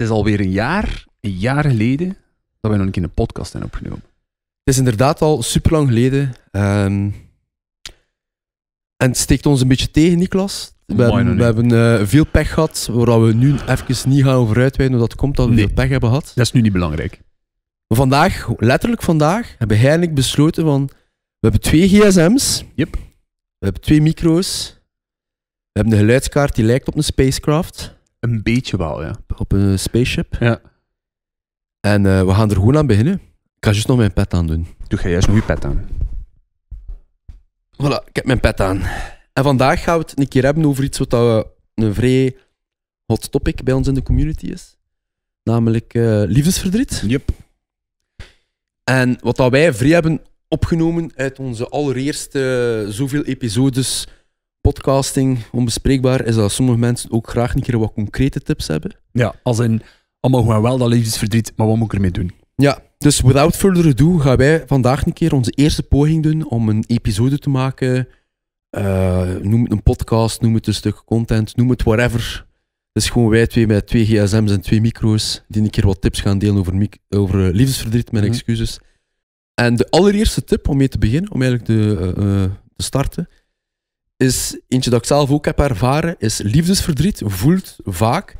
Het is alweer een jaar, een jaar geleden, dat we nog een keer een podcast hebben opgenomen. Het is inderdaad al super lang geleden. Ehm, en het steekt ons een beetje tegen, Niklas. We hebben, we hebben eh, veel pech gehad, waar we nu even niet gaan over uitweiden hoe dat komt dat we veel pech hebben gehad. Dat is nu niet belangrijk. Maar vandaag, letterlijk vandaag, hebben we eindelijk besloten van... We hebben twee gsm's. Yep. We hebben twee micro's. We hebben een geluidskaart die lijkt op een spacecraft. Een beetje wel, ja. Op een spaceship. Ja. En eh, we gaan er gewoon aan beginnen. Ik ga juist nog mijn pet aan doen. Doe jij juist nog je pet aan. Voilà, ik heb mijn pet aan. En vandaag gaan we het een keer hebben over iets wat eh, een vrij hot topic bij ons in de community is. Namelijk eh, liefdesverdriet. Yep. En wat dat wij vrij hebben opgenomen uit onze allereerste zoveel episodes podcasting onbespreekbaar is dat sommige mensen ook graag een keer wat concrete tips hebben. Ja, als in, allemaal gewoon wel dat liefdesverdriet, maar wat moet ik ermee doen? Ja, dus without further ado gaan wij vandaag een keer onze eerste poging doen om een episode te maken. Eh, noem het een podcast, noem het een stuk content, noem het whatever. Het is dus gewoon wij twee met twee gsm's en twee micro's die een keer wat tips gaan delen over, over eh, liefdesverdriet, mijn mhm. excuses. En de allereerste tip om mee te beginnen, om eigenlijk de, eh, te starten, is eentje dat ik zelf ook heb ervaren, is liefdesverdriet voelt vaak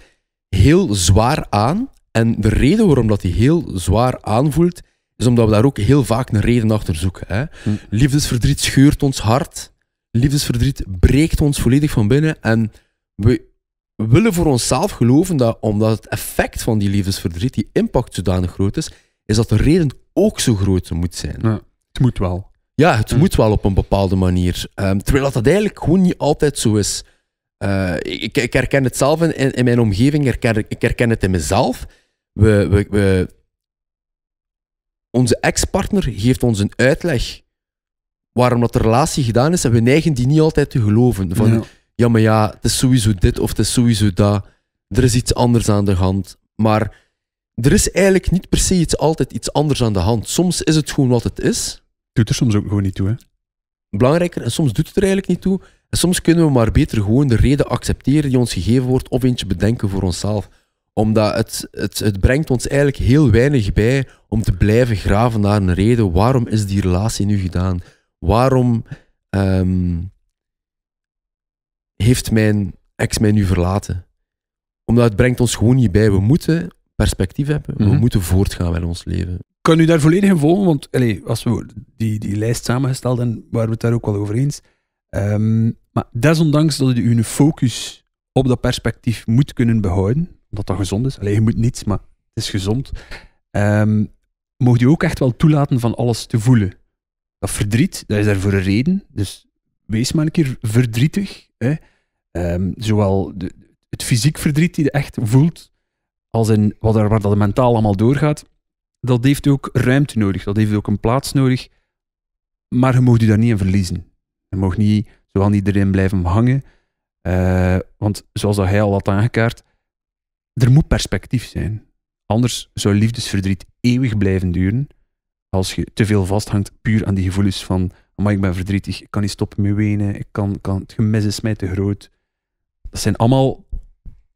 heel zwaar aan. En de reden waarom dat heel zwaar aanvoelt, is omdat we daar ook heel vaak een reden achter zoeken. Hè? Hm. Liefdesverdriet scheurt ons hart. Liefdesverdriet breekt ons volledig van binnen. En we willen voor onszelf geloven dat, omdat het effect van die liefdesverdriet, die impact zodanig groot is, is dat de reden ook zo groot moet zijn. het moet wel. Ja, het mm. moet wel op een bepaalde manier. Ehm, terwijl dat, dat eigenlijk gewoon niet altijd zo is. Eh, ik, ik, herken het zelf in, in, mijn omgeving, ik herken het in mezelf. We, we, we onze ex-partner geeft ons een uitleg waarom dat de relatie gedaan is en we neigen die niet altijd te geloven. Van, ja. ja. maar ja, het is sowieso dit of het is sowieso dat. Er is iets anders aan de hand. Maar er is eigenlijk niet per se iets, altijd iets anders aan de hand. Soms is het gewoon wat het is doet er soms ook gewoon niet toe. Hè? Belangrijker, en soms doet het er eigenlijk niet toe. En soms kunnen we maar beter gewoon de reden accepteren die ons gegeven wordt of eentje bedenken voor onszelf. Omdat het, het, het brengt ons eigenlijk heel weinig bij om te blijven graven naar een reden. Waarom is die relatie nu gedaan? Waarom ehm, heeft mijn ex mij nu verlaten? Omdat het brengt ons gewoon niet bij. We moeten perspectief hebben. We mhm. moeten voortgaan met ons leven kan u daar volledig in volgen, want allez, als we die, die lijst samengesteld en waar we het daar ook wel over eens. Ehm, maar desondanks dat je uw focus op dat perspectief moet kunnen behouden, omdat dat gezond is. Alleen je moet niets, maar het is gezond. Um, mocht u ook echt wel toelaten van alles te voelen. Dat verdriet, dat is daarvoor voor een reden. Dus wees maar een keer verdrietig. Hè. Ehm, zowel de, het fysiek verdriet die je echt voelt, als in wat er, waar dat mentaal allemaal doorgaat dat heeft ook ruimte nodig, dat heeft ook een plaats nodig. Maar je mag je daar niet in verliezen. Je mag niet, zowel aan iedereen blijven hangen. Eh, want zoals dat hij al had aangekaart, er moet perspectief zijn. Anders zou liefdesverdriet eeuwig blijven duren als je te veel vasthangt puur aan die gevoelens van maar ik ben verdrietig, ik kan niet stoppen met wenen, ik kan, kan, het gemis is mij te groot. Dat zijn allemaal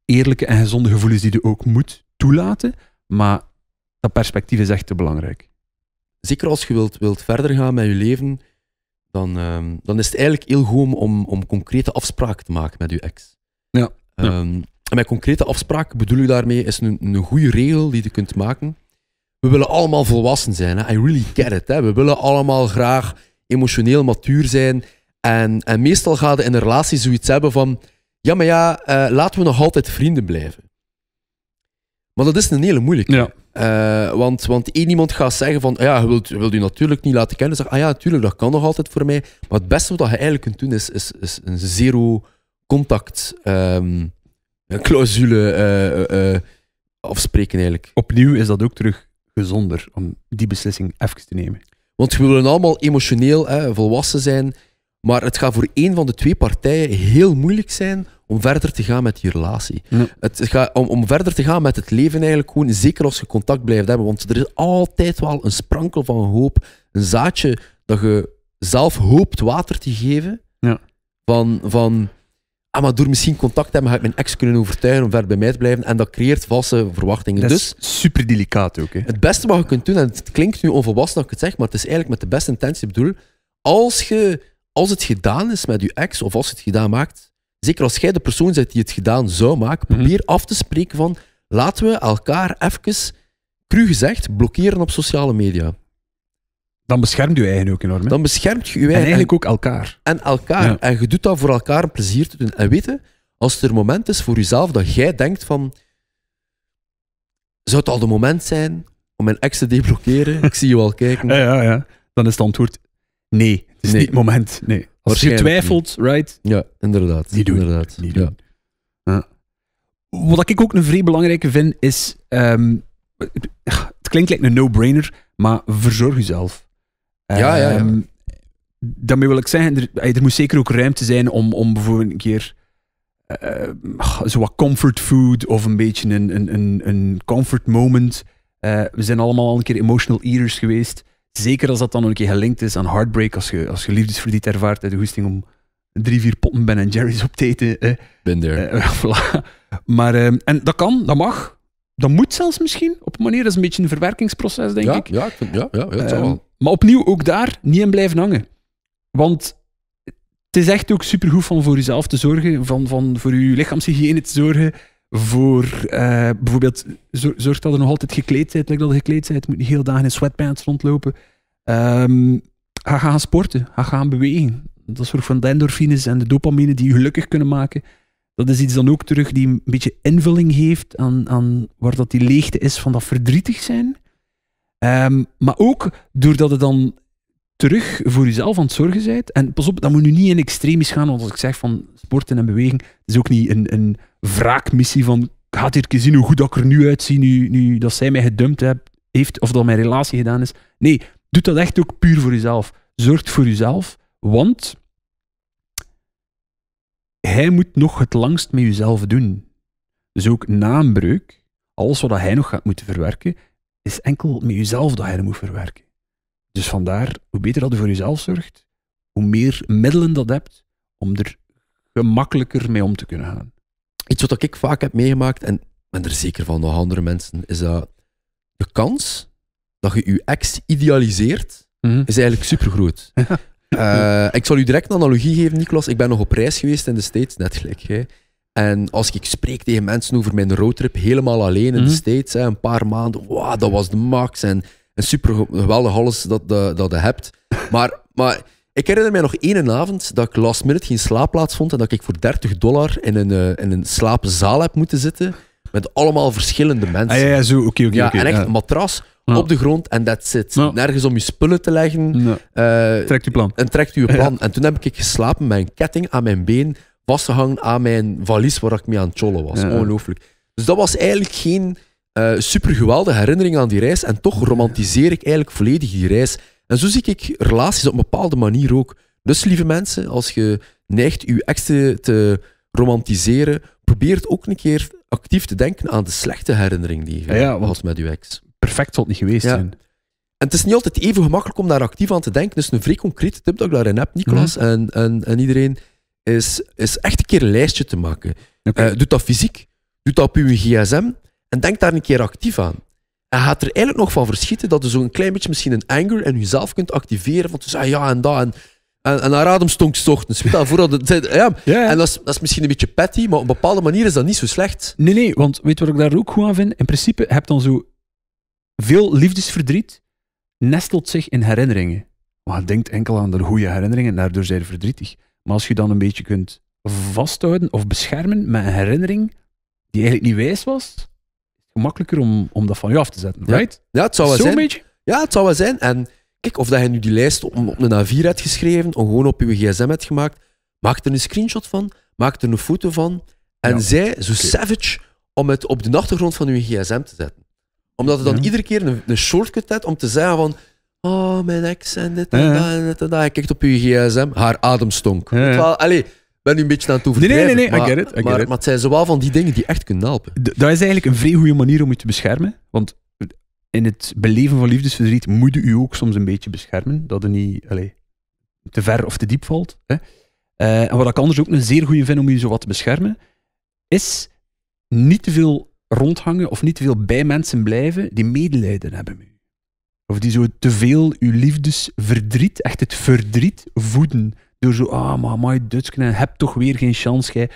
eerlijke en gezonde gevoelens die je ook moet toelaten, maar dat perspectief is echt te belangrijk. Zeker als je wilt, wilt verder gaan met je leven, dan, ehm, dan is het eigenlijk heel goed om, om concrete afspraken te maken met je ex. Ja. Ehm, en met concrete afspraken bedoel ik daarmee is een, een goede regel die je kunt maken. We willen allemaal volwassen zijn. Hè? I really get it. Hè? We willen allemaal graag emotioneel matuur zijn. En, en meestal gaat in een relatie zoiets hebben van... Ja, maar ja, eh, laten we nog altijd vrienden blijven. Maar dat is een hele moeilijke. Eh, want, want één iemand gaat zeggen van, ja, je wilt, je wilt u natuurlijk niet laten kennen. Zeg, ah ja, natuurlijk, dat kan nog altijd voor mij. Maar het beste wat je eigenlijk kunt doen, is, is, een zero-contact um, ehm, clausule eh, eh, afspreken eigenlijk. Opnieuw is dat ook terug gezonder, om die beslissing even te nemen. Want we willen allemaal emotioneel hè, volwassen zijn, maar het gaat voor één van de twee partijen heel moeilijk zijn om verder te gaan met je relatie. Het gaat om, om verder te gaan met het leven eigenlijk gewoon, zeker als je contact blijft hebben, want er is altijd wel een sprankel van hoop, een zaadje dat je zelf hoopt water te geven, ja. van, van ah, maar door misschien contact te hebben, ga ik mijn ex kunnen overtuigen om verder bij mij te blijven. En dat creëert valse verwachtingen. Dat is dus, super delicaat ook. Hè? Het beste wat je kunt doen, en het klinkt nu onvolwassen dat ik het zeg, maar het is eigenlijk met de beste intentie. bedoel, als, je, als het gedaan is met je ex, of als je het gedaan maakt, zeker als jij de persoon bent die het gedaan zou maken, mhm. probeer af te spreken van laten we elkaar even, cru gezegd, blokkeren op sociale media. Dan beschermt je eigen ook enorm. Hè? Dan beschermt je, je eigen. En eigenlijk ook elkaar. En elkaar. En je doet dat voor elkaar een plezier te doen. En weten, als er een moment is voor jezelf dat jij denkt van... Zou het al de moment zijn om mijn ex te deblokkeren? Ik zie je al kijken. Ja, ja, ja. Dan is het antwoord nee. Het is niet het moment. Nee. Als je twijfelt, right? Ja, inderdaad. Die doen. Inderdaad. Die doen. Ja. Wat ik ook een vrij belangrijke vind, is... Ehm, het klinkt like een no-brainer, maar verzorg jezelf. Ja, ja, ja. Ehm, daarmee wil ik zeggen, er, er, moet zeker ook ruimte zijn om, om bijvoorbeeld een keer uh, zo wat comfort food of een beetje een, een, een, een comfort moment. Eh, we zijn allemaal al een keer emotional eaters geweest. Zeker als dat dan een keer gelinkt is aan heartbreak, als je, als je liefdesverdriet ervaart uit de goesting om drie, vier potten Ben Jerry's op te eten. Eh. Ben eh, Maar, ehm, en dat kan, dat mag. Dat moet zelfs misschien, op een manier. Dat is een beetje een verwerkingsproces, denk ik. Ja, ik vind, ja, ja, dat ehm, wel. Maar opnieuw, ook daar, niet in blijven hangen. Want het is echt ook supergoed van voor jezelf te zorgen, van, van voor je lichaamshygiëne te zorgen voor eh, bijvoorbeeld zorg dat er nog altijd gekleed zijn. dat je gekleed zijn, moet niet heel dagen in sweatpants rondlopen. Ehm, ga gaan sporten, ga gaan bewegen. Dat soort van de endorfines en de dopamine die je gelukkig kunnen maken. Dat is iets dan ook terug die een beetje invulling heeft aan, aan waar dat die leegte is van dat verdrietig zijn. Ehm, maar ook doordat het dan terug voor jezelf aan het zorgen bent. En pas op, dat moet nu niet in extremis gaan, want als ik zeg van sporten en bewegen, is ook niet een, een wraakmissie van gaat hier zien hoe goed ik er nu uitzie, nu, nu dat zij mij gedumpt heb, heeft of dat mijn relatie gedaan is. Nee, doe dat echt ook puur voor jezelf. Zorg voor jezelf, want hij moet nog het langst met jezelf doen. Dus ook na een breuk, alles wat hij nog gaat moeten verwerken, is enkel met jezelf dat hij moet verwerken. Dus vandaar, hoe beter dat je voor jezelf zorgt, hoe meer middelen dat hebt om er gemakkelijker mee om te kunnen gaan iets wat ik vaak heb meegemaakt, en ben er zeker van nog andere mensen, is dat de kans dat je je ex idealiseert, mhm. is eigenlijk super groot. Eh, ik zal u direct een analogie geven, Niklas. Ik ben nog op reis geweest in de States, net gelijk En als ik spreek tegen mensen over mijn roadtrip, helemaal alleen in de mhm. States, een paar maanden, wow, dat was de max. En, en super geweldig alles dat, dat, dat je hebt. Maar, maar ik herinner mij nog één avond dat ik last minute geen slaapplaats vond en dat ik voor 30 dollar in een, eh, in een slaapzaal heb moeten zitten met allemaal verschillende mensen. Ah, ja, ja, zo, oké, oké. ja, en echt een matras op de grond en that's it. Nergens om je spullen te leggen. Uh, trekt uw plan. En trekt uw plan. En toen heb ik geslapen met een ketting aan mijn been vastgehangen aan mijn valies waar ik mee aan het chollen was. Ongelooflijk. Dus dat was eigenlijk geen uh, eh, super geweldige herinnering aan die reis. En toch romantiseer ik eigenlijk volledig die reis. En zo zie ik relaties op een bepaalde manier ook. Dus lieve mensen, als je neigt je ex te romantiseren, probeer het ook een keer actief te denken aan de slechte herinnering die je ah had met je ex. Perfect zal het niet geweest zijn. En het is niet altijd even gemakkelijk om daar actief aan te denken. Dus een vrij concrete tip dat ik daarin heb, Nicolas mhm. en, en, en iedereen, is, is echt een keer een lijstje te maken. Okay. Eh, doe dat fysiek, doe dat op je gsm en denk daar een keer actief aan hij gaat er eigenlijk nog van verschieten dat je zo'n klein beetje misschien een anger en jezelf kunt activeren. Van tussen ah ja en dat. En, en, en adem ja. En dat is, dat is misschien een beetje petty, maar op een bepaalde manier is dat niet zo slecht. Nee, nee, want weet wat ik daar ook goed aan vind? In principe heb je dan zo veel liefdesverdriet nestelt zich in herinneringen. Maar je denkt enkel aan de goede herinneringen en daardoor zijn er verdrietig. Maar als je dan een beetje kunt vasthouden of beschermen met een herinnering die eigenlijk niet wijs was, makkelijker om, om dat van je af te zetten, right? Ja, het zou wel zijn. beetje? Ja, het zou wel zijn. En kijk, of dat je nu die lijst op, op een A4 hebt geschreven, of gewoon op je gsm hebt gemaakt, maak er een screenshot van, maak er een foto van, en zij zo savage om het op de achtergrond van je gsm te zetten. Omdat het dan iedere keer een, een shortcut hebt om te zeggen van oh, mijn ex en dit en dat en dit en dat. hij kijkt op je gsm, haar adem stonk. Allee, ben nu een beetje aan het Nee, nee, nee, nee, Maar, I get it, maar, it. het zijn zowel van die dingen die echt kunnen helpen. dat is eigenlijk een vrij goede manier om je te beschermen. Want in het beleven van liefdesverdriet moet je u ook soms een beetje beschermen. Dat er niet allez, te ver of te diep valt. Hè. Eh, en wat ik anders ook een zeer goede vind om je zo wat te beschermen, is niet te veel rondhangen of niet te veel bij mensen blijven die medelijden hebben met je, Of die zo te veel uw liefdesverdriet, echt het verdriet, voeden. Door zo, ah, maar my Dutsknen, heb toch weer geen kans, gij.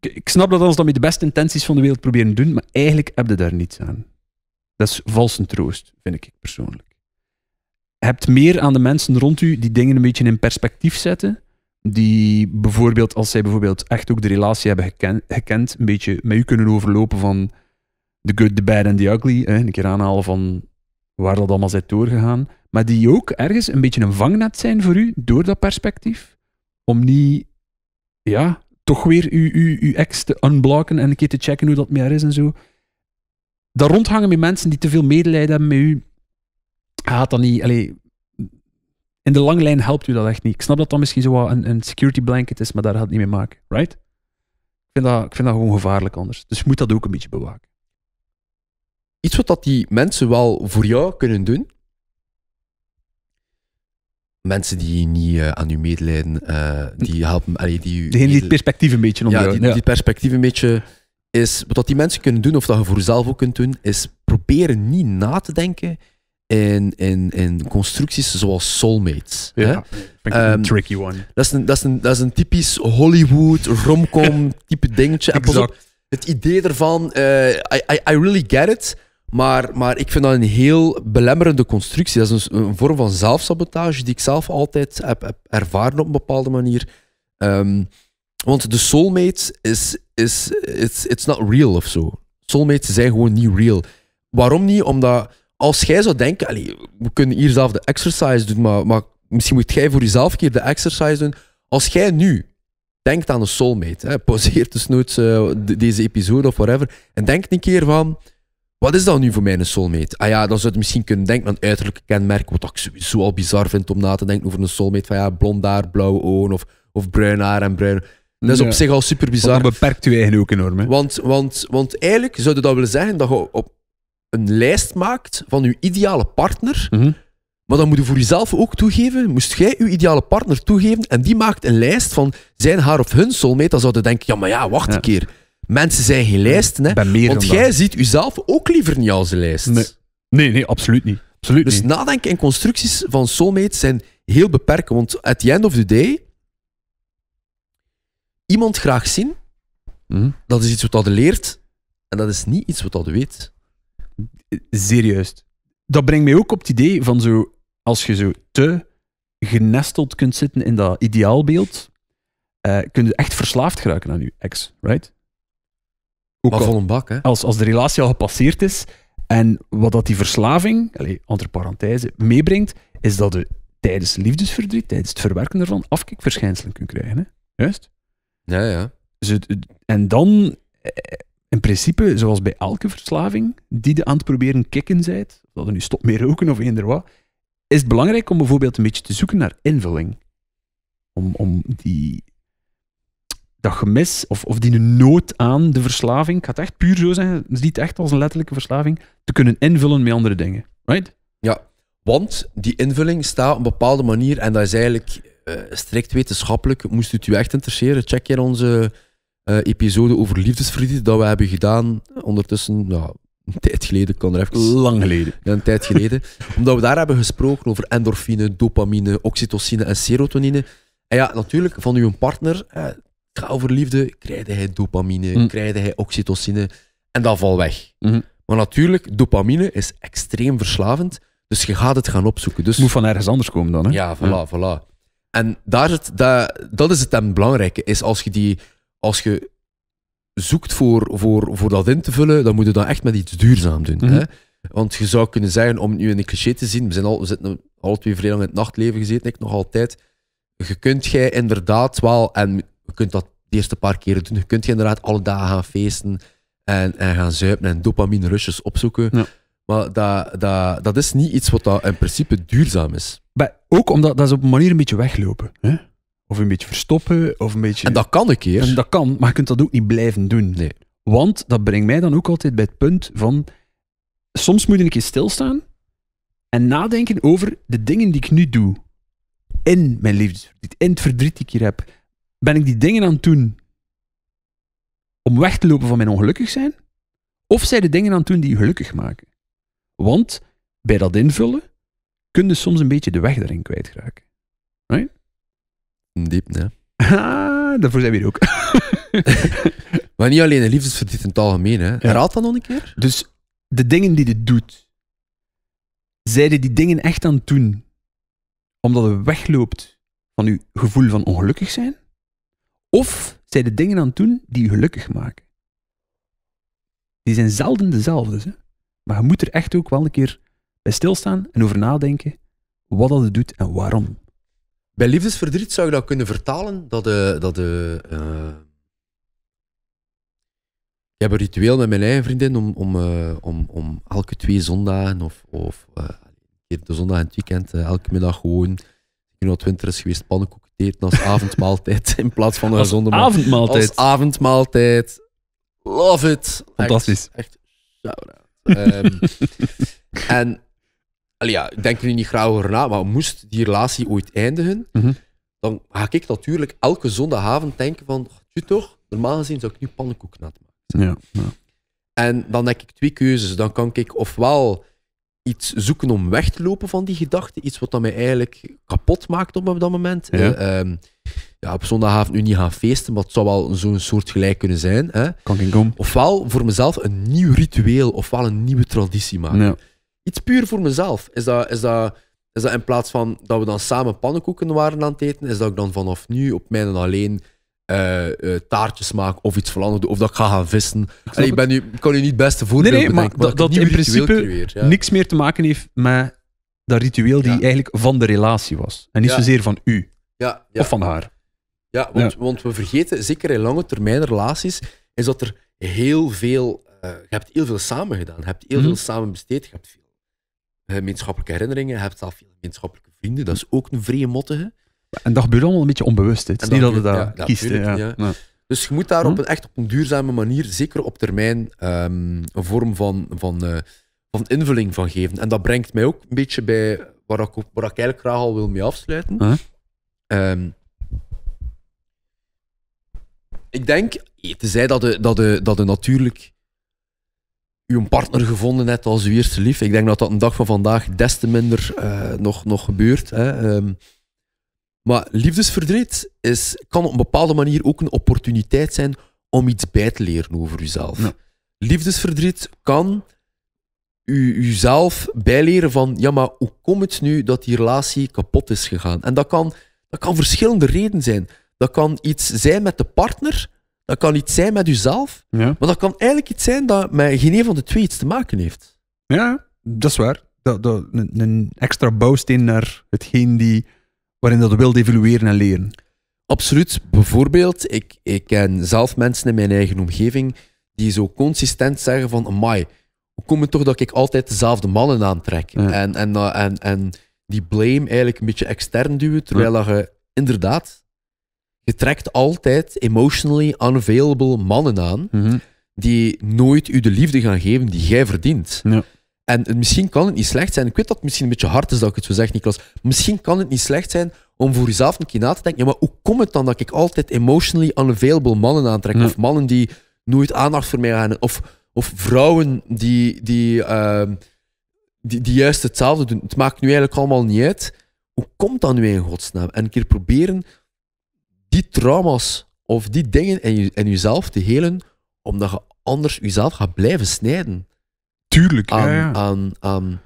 Ik snap dat als dat met de beste intenties van de wereld proberen te doen, maar eigenlijk heb je daar niets aan. Dat is valse troost, vind ik persoonlijk. Je hebt meer aan de mensen rond u die dingen een beetje in perspectief zetten, die bijvoorbeeld, als zij bijvoorbeeld echt ook de relatie hebben gekend, een beetje met u kunnen overlopen van the good, the bad and the ugly, hè, een keer aanhalen van waar dat allemaal zit doorgegaan maar die ook ergens een beetje een vangnet zijn voor u door dat perspectief. Om niet, ja, toch weer uw, uw, ex te unblocken en een keer te checken hoe dat meer is en zo. dat rondhangen met mensen die te veel medelijden hebben met u, gaat dat niet. Allez, in de lange lijn helpt u dat echt niet. Ik snap dat dat misschien zo een, een security blanket is, maar daar gaat het niet mee maken, right? Ik vind, dat, ik vind dat gewoon gevaarlijk anders. Dus je moet dat ook een beetje bewaken. Iets wat die mensen wel voor jou kunnen doen, mensen die niet eh, aan je medelijden, eh, die helpen. Allee, die die perspectief een beetje Ja, die, perspectief een beetje is. Wat die mensen kunnen doen, of dat je voor jezelf ook kunt doen, is proberen niet na te denken in, in, in constructies zoals soulmates. Ja, hè? Um, tricky one. Dat is een, dat is een, dat is een typisch Hollywood, romcom type dingetje. Exact. het idee ervan, eh, I, I, I really get it. Maar, maar ik vind dat een heel belemmerende constructie. Dat is een, vorm van zelfsabotage die ik zelf altijd heb, ervaren op een bepaalde manier. Ehm, want de soulmate is, is it's, it's not real of zo. Soulmates zijn gewoon niet real. Waarom niet? Omdat als jij zou denken, we kunnen hier zelf de exercise doen, maar, maar misschien moet jij voor jezelf een keer de exercise doen. Als jij nu denkt aan een soulmate, hè, pauzeer dus nooit eh, deze episode of whatever, en denk een keer van wat is dat nu voor mij een soulmate? Ah ja, dan zou je misschien kunnen denken aan uiterlijke kenmerken, wat ik sowieso al bizar vind om na te denken over een soulmate. Van ja, blond haar, blauwe ogen of, of bruin haar en bruin. Dat is op zich al super bizar. Dat beperkt je eigenlijk ook enorm. Hè? Want, want, want eigenlijk zou je dat willen zeggen dat je op een lijst maakt van je ideale partner. Mhm. Maar dan moet je voor jezelf ook toegeven. Moest jij je ideale partner toegeven en die maakt een lijst van zijn, haar of hun soulmate, dan zou je denken: ja, maar ja, wacht een keer. Mensen zijn geen lijsten. Hè? Want jij ziet jezelf ook liever niet als een lijst. Nee, nee, nee absoluut niet. Absoluut dus nadenken en constructies van soulmates zijn heel beperkend. Want at the end of the day, iemand graag zien, mhm. dat is iets wat dat leert. En dat is niet iets wat dat weet. Serieus. Dat brengt mij ook op het idee van zo, als je zo te genesteld kunt zitten in dat ideaalbeeld, eh, kun je echt verslaafd geraken aan je ex, right? Ook maar een bak, hè? Als, als de relatie al gepasseerd is en wat dat die verslaving, allez, parenthese, meebrengt, is dat je tijdens liefdesverdriet, tijdens het verwerken ervan, afkikverschijnselen kunt krijgen. Hè? Juist? Ja, ja. Dus en dan, eh, in principe, zoals bij elke verslaving die je aan het proberen kicken zijt, dat je nu stopt met roken of eender wat, is het belangrijk om bijvoorbeeld een beetje te zoeken naar invulling. Om, om die dat gemis of, of die nood aan de verslaving, ik het echt puur zo zijn, het is niet echt als een letterlijke verslaving, te kunnen invullen met andere dingen. Right? Ja, want die invulling staat op een bepaalde manier en dat is eigenlijk uh, strikt wetenschappelijk. Moest het u echt interesseren, check in onze eh, episode over liefdesverdriet dat we hebben gedaan ondertussen. ja, een tijd geleden, ik kan er even... Lang geleden. Ja, een tijd geleden. Omdat we daar hebben gesproken over endorfine, dopamine, oxytocine en serotonine. En ja, natuurlijk, van uw partner, over liefde, krijgde hij dopamine, mm. hij oxytocine en dat valt weg. Mhm. Maar natuurlijk, dopamine is extreem verslavend, dus je gaat het gaan opzoeken. Dus... moet van ergens anders komen dan, hè? Ja, voilà, voilà. En daar het, dat, dat is het dan belangrijke, is als je, die, als je zoekt voor, voor, voor dat in te vullen, dan moet je dat echt met iets duurzaam doen. Mhm. hè? Want je zou kunnen zeggen, om nu in een cliché te zien, we, zijn al, we zitten al twee vrij lang in het nachtleven gezeten, ik nog altijd. Je kunt jij inderdaad wel, en je kunt dat de eerste paar keren doen. Je kunt inderdaad alle dagen gaan feesten en, en gaan zuipen en dopamine rushes opzoeken. Ja. Maar dat, dat, dat is niet iets wat dat in principe duurzaam is. ook omdat dat is op een manier een beetje weglopen. Hè? Of een beetje verstoppen, of een beetje... En dat kan een keer. En dat kan, maar je kunt dat ook niet blijven doen. Nee. Want dat brengt mij dan ook altijd bij het punt van... Soms moet ik een keer stilstaan en nadenken over de dingen die ik nu doe. In mijn liefde, in het verdriet die ik hier heb ben ik die dingen aan het doen om weg te lopen van mijn ongelukkig zijn? Of zijn de dingen aan het doen die je gelukkig maken? Want bij dat invullen kun je soms een beetje de weg erin kwijtraken. Diep, hè? Ah, daarvoor zijn we hier ook. maar niet alleen de liefdesverdriet in het algemeen, hè? Ja. Raad dat nog een keer. Dus de dingen die je doet, er die dingen echt aan het doen omdat het wegloopt van je gevoel van ongelukkig zijn? Of zij de dingen aan het doen die je gelukkig maken. Die zijn zelden dezelfde. Hè? Maar je moet er echt ook wel een keer bij stilstaan en over nadenken wat dat doet en waarom. Bij liefdesverdriet zou je dat kunnen vertalen dat de. Eh, dat de uh... Eh, ik heb een ritueel met mijn eigen vriendin om, om, eh, om, om elke twee zondagen of, of keer de zondag en het weekend, elke middag gewoon, nu het winter is geweest, pannenkoek als avondmaaltijd in plaats van een als avondmaaltijd. Als avondmaaltijd. Love it. Fantastisch. Echt, echt um, ehm, en al ja, ik denk er niet graag over na, maar moest die relatie ooit eindigen, mhm. dan ga ik natuurlijk elke zondagavond denken van, je toch, normaal gezien zou ik nu pannenkoek nat maken. Ja, ja. En dan heb ik twee keuzes. Dan kan ik ofwel iets zoeken om weg te lopen van die gedachten. Iets wat dat mij eigenlijk kapot maakt op dat moment. Ja. Eh, ehm, ja, op zondagavond nu niet gaan feesten, maar het zou wel zo'n soort gelijk kunnen zijn. Hè? Kan ik Ofwel voor mezelf een nieuw ritueel, ofwel een nieuwe traditie maken. Iets puur voor mezelf. Is dat, is, dat, is dat in plaats van dat we dan samen pannenkoeken waren aan het eten, is dat ik dan vanaf nu op mijn en alleen eh, eh, taartjes maken of iets veranderd of dat ik ga gaan vissen. Ik, ben nu, kan je niet het beste voorbeeld nee, nee, maar dat, in principe niks meer te maken heeft met dat ritueel die eigenlijk van de relatie was. En niet zozeer van u of van haar. Ja want, want we vergeten, zeker in lange termijn relaties, is dat er heel veel... Eh, je hebt heel veel samen gedaan, je hebt heel veel mhm. samen besteed, je hebt veel gemeenschappelijke herinneringen, je hebt zelf veel gemeenschappelijke vrienden, dat is ook een vrije mottige. En dat gebeurt allemaal een beetje onbewust. Het is niet dat je dat ja, kiest. Dus je moet daar hm? op een echt op een duurzame manier, zeker op termijn, ehm, een vorm van, van, eh, van invulling van geven. En dat brengt mij ook een beetje bij waar ik, waar ik eigenlijk graag al wil mee afsluiten. Hm? Ehm, ik denk, zij dat je dat de, dat de natuurlijk uw partner gevonden hebt als uw eerste lief. Ik denk dat dat een dag van vandaag des te minder eh, nog, nog gebeurt. Hè. Ehm, maar liefdesverdriet is, kan op een bepaalde manier ook een opportuniteit zijn om iets bij te leren over jezelf. Liefdesverdriet kan u, uzelf bijleren van, ja, maar hoe komt het nu dat die relatie kapot is gegaan? En dat kan, dat kan verschillende redenen zijn. Dat kan iets zijn met de partner, dat kan iets zijn met uzelf, maar dat kan eigenlijk iets zijn dat met geen een van de twee iets te maken heeft. Ja, dat is waar. Dat, een, een extra bouwsteen naar hetgeen die waarin dat je wilt evolueren en leren? Absoluut. Bijvoorbeeld, ik, ik ken zelf mensen in mijn eigen omgeving die zo consistent zeggen van, amai, hoe komt het toch dat ik altijd dezelfde mannen aantrek? En, en, eh, en, en die blame eigenlijk een beetje extern duwen, terwijl ja. je inderdaad, je trekt altijd emotionally unavailable mannen aan, mhm. die nooit u de liefde gaan geven die jij verdient. Ja. En misschien kan het niet slecht zijn. Ik weet dat het misschien een beetje hard is dat ik het zo zeg, Niklas. Misschien kan het niet slecht zijn om voor jezelf een keer na te denken. Ja, maar hoe komt het dan dat ik altijd emotionally unavailable mannen aantrek? Of mannen die nooit aandacht voor mij gaan. Of, of vrouwen die, ehm, die, die, juist hetzelfde doen. Het maakt nu eigenlijk allemaal niet uit. Hoe komt dat nu in godsnaam? En een keer proberen die trauma's of die dingen in, je, in jezelf te helen, omdat je anders jezelf gaat blijven snijden. Tuurlijk, aan, Aan, aan,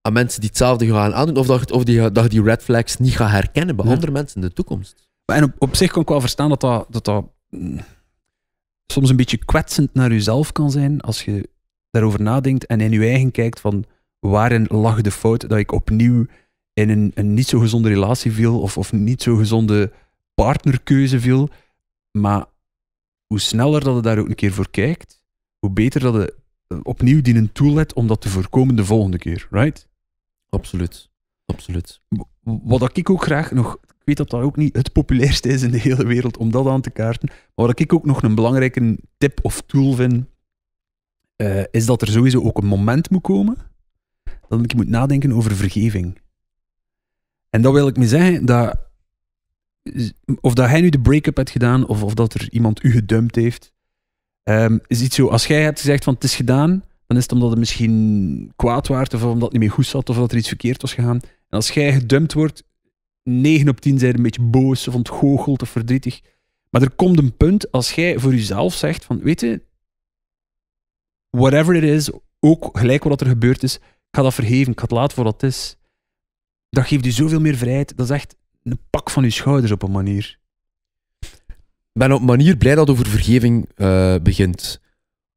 aan, mensen die hetzelfde gaan aandoen, of dat, of die, dat die red flags niet gaat herkennen bij andere mensen in de toekomst. En op, op zich kan ik wel verstaan dat dat, dat mm, soms een beetje kwetsend naar jezelf kan zijn als je daarover nadenkt en in je eigen kijkt van waarin lag de fout dat ik opnieuw in een, een niet zo gezonde relatie viel of, of niet zo gezonde partnerkeuze viel. Maar hoe sneller dat je daar ook een keer voor kijkt, hoe beter dat je eh, opnieuw die een toollet om dat te voorkomen de volgende keer, right? Absoluut. Absoluut. Wat ik ook graag nog, ik weet dat dat ook niet het populairste is in de hele wereld om dat aan te kaarten, maar wat ik ook nog een belangrijke tip of tool vind, eh, is dat er sowieso ook een moment moet komen dat ik moet nadenken over vergeving. En dat wil ik me zeggen dat, of dat hij nu de break-up hebt gedaan, of, of dat er iemand u gedumpt heeft, Ehm, is iets zo, als jij hebt gezegd van het is gedaan, dan is het omdat het misschien kwaad waard, of omdat het niet meer goed zat, of dat er iets verkeerd was gegaan. En als jij gedumpt wordt, 9 op 10 zijn een beetje boos, of ontgoocheld, of verdrietig. Maar er komt een punt als jij voor jezelf zegt van, weet je, whatever it is, ook gelijk wat er gebeurd is, ik ga dat vergeven, ik ga het laten voor wat het is. Dat geeft u zoveel meer vrijheid. Dat is echt een pak van je schouders op een manier ben op manier blij dat over vergeving eh, begint.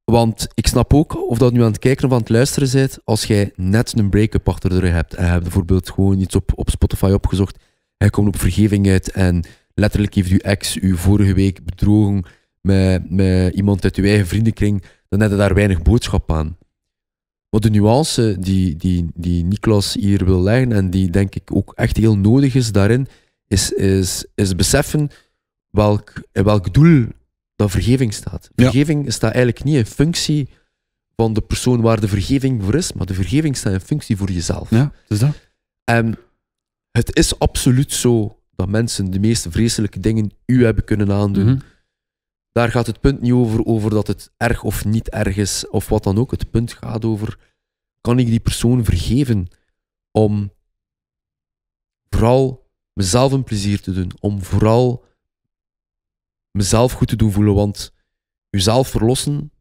Want ik snap ook, of dat nu aan het kijken of aan het luisteren bent, als jij net een break-up achter de rug hebt en je hebt bijvoorbeeld gewoon iets op, op Spotify opgezocht en komt op vergeving uit en letterlijk heeft uw ex je vorige week bedrogen met, met iemand uit uw eigen vriendenkring, dan heb je daar weinig boodschap aan. Wat de nuance die, die, die Niklas hier wil leggen en die denk ik ook echt heel nodig is daarin, is, is, is beseffen welk, in welk doel dat vergeving staat. Vergeving staat eigenlijk niet in functie van de persoon waar de vergeving voor is, maar de vergeving staat in functie voor jezelf. Ja, dus dat. En het is absoluut zo dat mensen de meest vreselijke dingen u hebben kunnen aandoen. Mhm. Daar gaat het punt niet over, over dat het erg of niet erg is, of wat dan ook. Het punt gaat over, kan ik die persoon vergeven om vooral mezelf een plezier te doen, om vooral mezelf goed te doen voelen. Want jezelf verlossen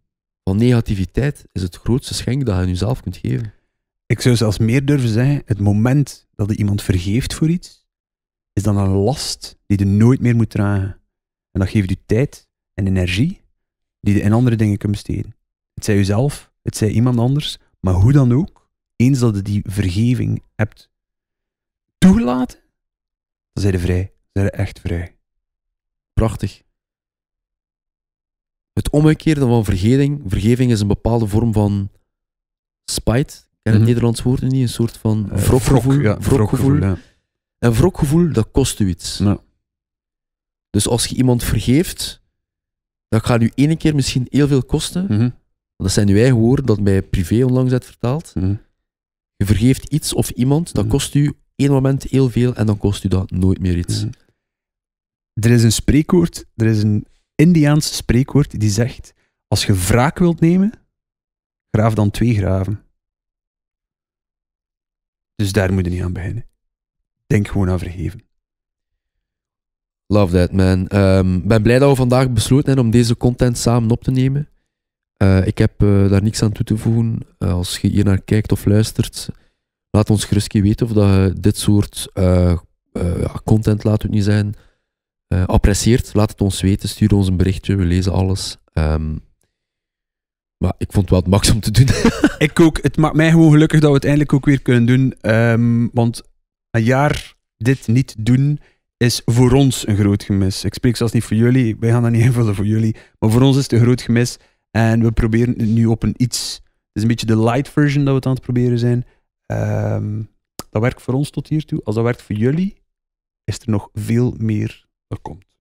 van negativiteit is het grootste schenk dat je aan jezelf kunt geven. Ik zou zelfs meer durven zeggen, het moment dat je iemand vergeeft voor iets, is dan een last die je nooit meer moet dragen. En dat geeft je tijd en energie die je in andere dingen kunt besteden. Het zij jezelf, het zij iemand anders, maar hoe dan ook, eens dat je die vergeving hebt toegelaten, dan zijn je vrij. zijn je echt vrij. Prachtig. Het omgekeerde van vergeving, vergeving is een bepaalde vorm van spijt. Ik ken het mhm. Nederlands woord niet, een soort van uh, wrok Ja, wrokgevoel. En wrokgevoel, dat kost u iets. Ja. Dus als je iemand vergeeft, dat gaat u ene keer misschien heel veel kosten. Mhm. Dat zijn uw eigen woorden dat bij privé onlangs werd vertaald. Mhm. Je vergeeft iets of iemand, dat kost u één moment heel veel en dan kost u dat nooit meer iets. Er is een spreekwoord, er is een Indiaans spreekwoord die zegt: Als je wraak wilt nemen, graaf dan twee graven. Dus daar moet je niet aan beginnen. Denk gewoon aan vergeven. Love that, man. Ik ehm, ben blij dat we vandaag besloten hebben om deze content samen op te nemen. Eh, ik heb eh, daar niks aan toe te voegen. Eh, als je hier naar kijkt of luistert, laat ons gerust weten of dat je dit soort content, laat het niet zijn, uh, eh, apprecieert, laat het ons weten, stuur ons een berichtje, we lezen alles. Ehm, maar ik vond het wel het max om te doen. ik ook. Het maakt mij gewoon gelukkig dat we het eindelijk ook weer kunnen doen. Ehm, want een jaar dit niet doen is voor ons een groot gemis. Ik spreek zelfs niet voor jullie, wij gaan dat niet invullen voor jullie. Maar voor ons is het een groot gemis. En we proberen het nu op een iets. Het is een beetje de light version dat we aan het proberen zijn. Ehm, dat werkt voor ons tot hiertoe. Als dat werkt voor jullie, is er nog veel meer dat komt.